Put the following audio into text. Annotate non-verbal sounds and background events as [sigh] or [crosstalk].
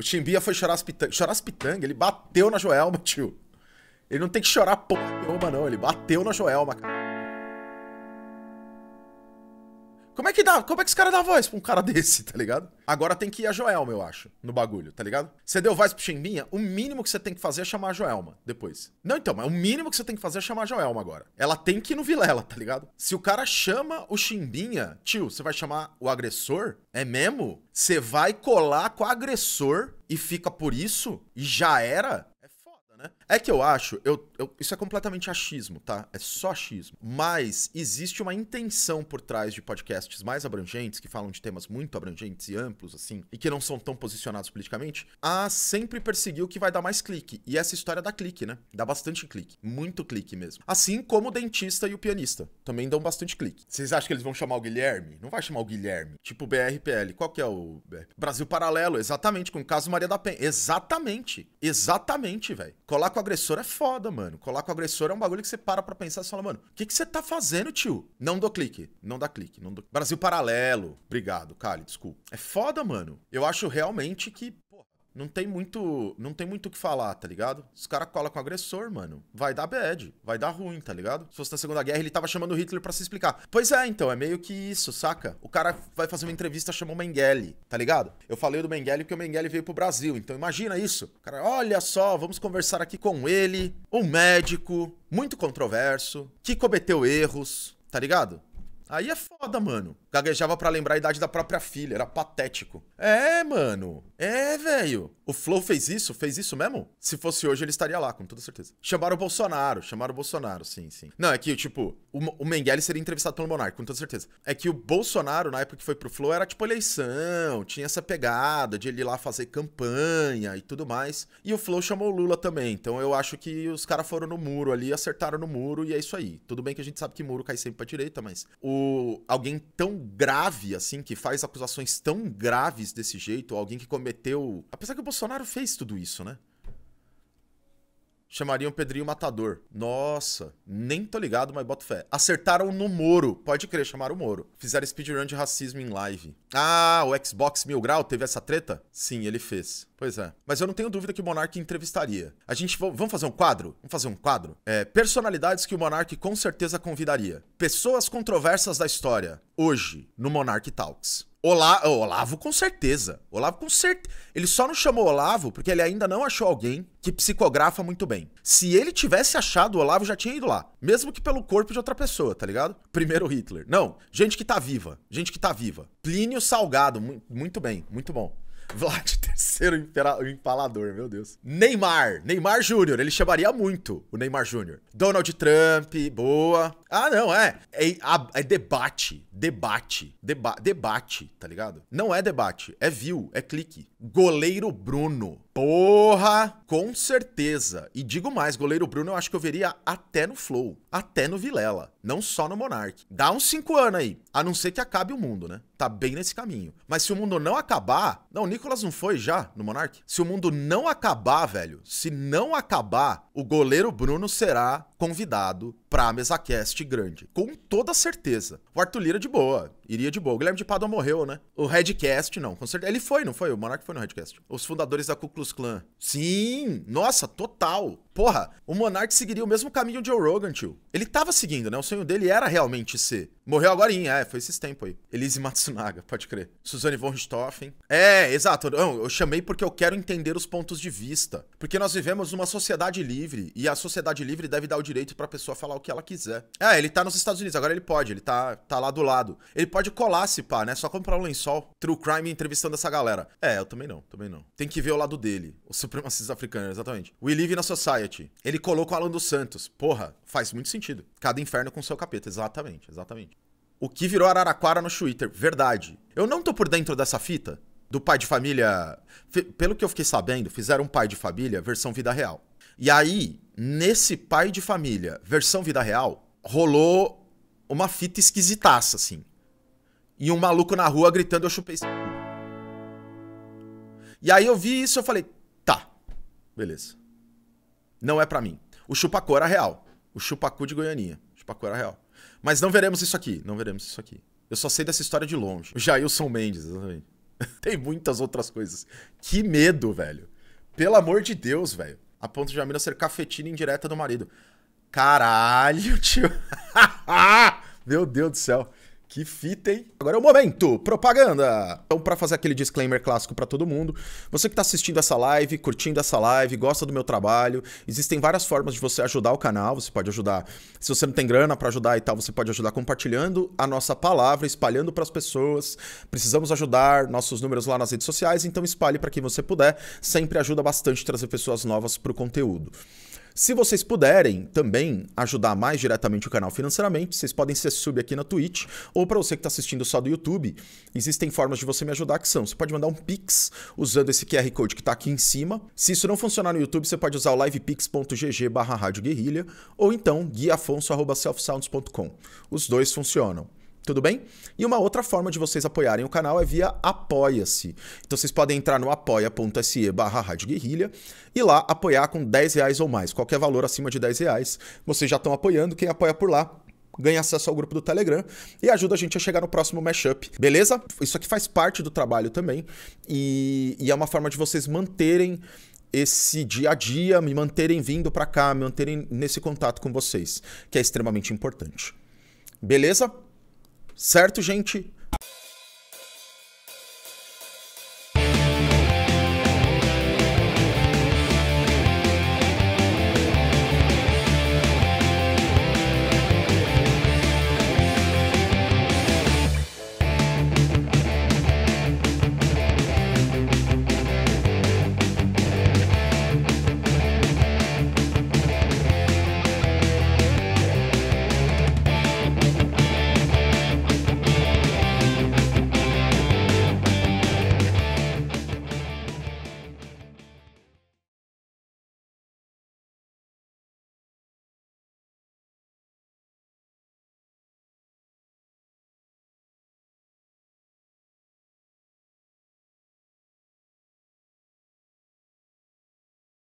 O Timbia foi chorar as pitangas. Chorar as pitangas? Ele bateu na Joelma, [laughs] tio. Ele não tem que chorar porra nenhuma, não. Ele bateu na Joelma, cara. Como é que dá? Como é que esse cara dá voz pra um cara [laughs] desse, tá ligado? Agora tem que ir a Joelma, eu acho, no bagulho, tá ligado? Você deu voz pro Chimbinha, o mínimo que você tem que fazer é chamar a Joelma depois. Não, então, mas o mínimo que você tem que fazer é chamar a Joelma agora. Ela tem que ir no Vilela, tá ligado? Se o cara chama o Chimbinha, tio, você vai chamar o agressor? É mesmo? Você vai colar com o agressor e fica por isso? E já era? né? É que eu acho, eu, eu, isso é completamente achismo, tá? É só achismo. Mas existe uma intenção por trás de podcasts mais abrangentes, que falam de temas muito abrangentes e amplos, assim, e que não são tão posicionados politicamente, a sempre perseguir o que vai dar mais clique. E essa história dá clique, né? Dá bastante clique. Muito clique mesmo. Assim como o dentista e o pianista. Também dão bastante clique. Vocês acham que eles vão chamar o Guilherme? Não vai chamar o Guilherme. Tipo BRPL. Qual que é o. Brasil Paralelo, exatamente, com o caso Maria da Penha. Exatamente. Exatamente, velho. Colar com o agressor é foda, mano. Colar com o agressor é um bagulho que você para pra pensar e fala, mano, o que, que você tá fazendo, tio? Não dou clique. Não dá clique. Não dou... Brasil Paralelo. Obrigado, Kali, desculpa. É foda, mano. Eu acho realmente que não tem muito, não tem muito o que falar, tá ligado? Os caras colam com o agressor, mano. Vai dar bad, vai dar ruim, tá ligado? Se fosse na Segunda Guerra, ele tava chamando o Hitler para se explicar. Pois é, então, é meio que isso, saca? O cara vai fazer uma entrevista, chamou o Mengele, tá ligado? Eu falei do Mengele porque o Mengele veio pro Brasil, então imagina isso. O cara, olha só, vamos conversar aqui com ele, um médico, muito controverso, que cometeu erros, tá ligado? Aí é foda, mano. Gaguejava para lembrar a idade da própria filha, era patético. É, mano. É, velho. O Flow fez isso? Fez isso mesmo? Se fosse hoje, ele estaria lá, com toda certeza. Chamaram o Bolsonaro, chamaram o Bolsonaro, sim, sim. Não, é que, tipo, o, o Mengele seria entrevistado pelo Monark, com toda certeza. É que o Bolsonaro, na época que foi pro Flow, era tipo eleição, tinha essa pegada de ele ir lá fazer campanha e tudo mais. E o Flow chamou o Lula também, então eu acho que os caras foram no muro ali, acertaram no muro e é isso aí. Tudo bem que a gente sabe que muro cai sempre pra direita, mas o alguém tão grave, assim, que faz acusações tão graves desse jeito, alguém que cometeu. Apesar que o Bolsonaro fez tudo isso, né? Chamariam Pedrinho Matador. Nossa, nem tô ligado, mas boto fé. Acertaram no Moro. Pode crer, chamaram o Moro. Fizeram speedrun de racismo em live. Ah, o Xbox Mil Grau teve essa treta? Sim, ele fez. Pois é. Mas eu não tenho dúvida que o Monark entrevistaria. A gente. Vamos fazer um quadro? Vamos fazer um quadro? É, personalidades que o Monark com certeza convidaria. Pessoas controversas da história. Hoje, no Monark Talks. Olá, Olavo com certeza. Olavo com certeza. Ele só não chamou Olavo porque ele ainda não achou alguém que psicografa muito bem. Se ele tivesse achado, o Olavo já tinha ido lá. Mesmo que pelo corpo de outra pessoa, tá ligado? Primeiro Hitler. Não, gente que tá viva. Gente que tá viva. Plínio Salgado, muito bem, muito bom. Vlad [laughs] terceiro empalador, meu Deus. Neymar, Neymar Júnior, ele chamaria muito o Neymar Júnior. Donald Trump, boa. Ah, não, é. É, é debate, debate, deba debate, tá ligado? Não é debate, é view, é clique. Goleiro Bruno. Porra! Com certeza. E digo mais, goleiro Bruno eu acho que eu veria até no Flow, até no Vilela, não só no Monark. Dá uns 5 anos aí, a não ser que acabe o mundo, né? Tá bem nesse caminho. Mas se o mundo não acabar... Não, o Nicolas não foi já no Monark? Se o mundo não acabar, velho, se não acabar, o goleiro Bruno será convidado pra mesa cast grande. Com toda certeza. O Arthur Lira de boa Iria de boa. O Guilherme de Padua morreu, né? O Redcast, não. Com certeza. Ele foi, não foi? O Monark foi no Redcast. Os fundadores da Ku Klux Klan. Sim! Nossa, total! Porra, o Monark seguiria o mesmo caminho de Joe Rogan, tio. Ele tava seguindo, né? O sonho dele era realmente ser. Morreu agora, é, foi esses tempos aí. Elise Matsunaga, pode crer. Suzane von Richthofen. É, exato. Não, eu chamei porque eu quero entender os pontos de vista. Porque nós vivemos numa sociedade livre e a sociedade livre deve dar o direito pra pessoa falar o que ela quiser. É, ele tá nos Estados Unidos, agora ele pode, ele tá, tá lá do lado. Ele pode colar se pá, né? Só comprar um lençol. True Crime entrevistando essa galera. É, eu também não, também não. Tem que ver o lado dele. O supremacista africano, exatamente. We live in a society Society, ele colocou o Alan dos Santos. Porra, faz muito sentido. Cada inferno com seu capeta. Exatamente, exatamente. O que virou Araraquara no Twitter? Verdade. Eu não tô por dentro dessa fita do pai de família. Pelo que eu fiquei sabendo, fizeram um pai de família versão vida real. E aí, nesse pai de família versão vida real, rolou uma fita esquisitaça, assim. E um maluco na rua gritando: Eu chupei. E aí eu vi isso, eu falei: Tá, beleza. Não é para mim. O chupacu era real. O chupacu de Goianinha. O chupacu era real. Mas não veremos isso aqui. Não veremos isso aqui. Eu só sei dessa história de longe. O Jailson Mendes, exatamente. [laughs] Tem muitas outras coisas. Que medo, velho. Pelo amor de Deus, velho. A ponto de Jamila ser cafetina indireta do marido. Caralho, tio. [laughs] Meu Deus do céu. Que fita, hein? Agora é o momento, propaganda. Então, para fazer aquele disclaimer clássico para todo mundo, você que está assistindo essa live, curtindo essa live, gosta do meu trabalho, existem várias formas de você ajudar o canal. Você pode ajudar, se você não tem grana para ajudar e tal, você pode ajudar compartilhando a nossa palavra, espalhando para as pessoas. Precisamos ajudar, nossos números lá nas redes sociais, então espalhe para quem você puder. Sempre ajuda bastante trazer pessoas novas para o conteúdo. Se vocês puderem também ajudar mais diretamente o canal financeiramente, vocês podem ser sub aqui na Twitch, ou para você que está assistindo só do YouTube, existem formas de você me ajudar que são: você pode mandar um Pix usando esse QR Code que está aqui em cima. Se isso não funcionar no YouTube, você pode usar o livepix.gg barra ou então guiafonso.selfsounds.com. Os dois funcionam tudo bem? E uma outra forma de vocês apoiarem o canal é via Apoia-se. Então vocês podem entrar no apoia.se barra Rádio Guerrilha e lá apoiar com 10 reais ou mais. Qualquer valor acima de 10 reais, vocês já estão apoiando. Quem apoia por lá ganha acesso ao grupo do Telegram e ajuda a gente a chegar no próximo mashup, beleza? Isso aqui faz parte do trabalho também e, e é uma forma de vocês manterem esse dia a dia, me manterem vindo para cá, me manterem nesse contato com vocês, que é extremamente importante. Beleza? Certo, gente?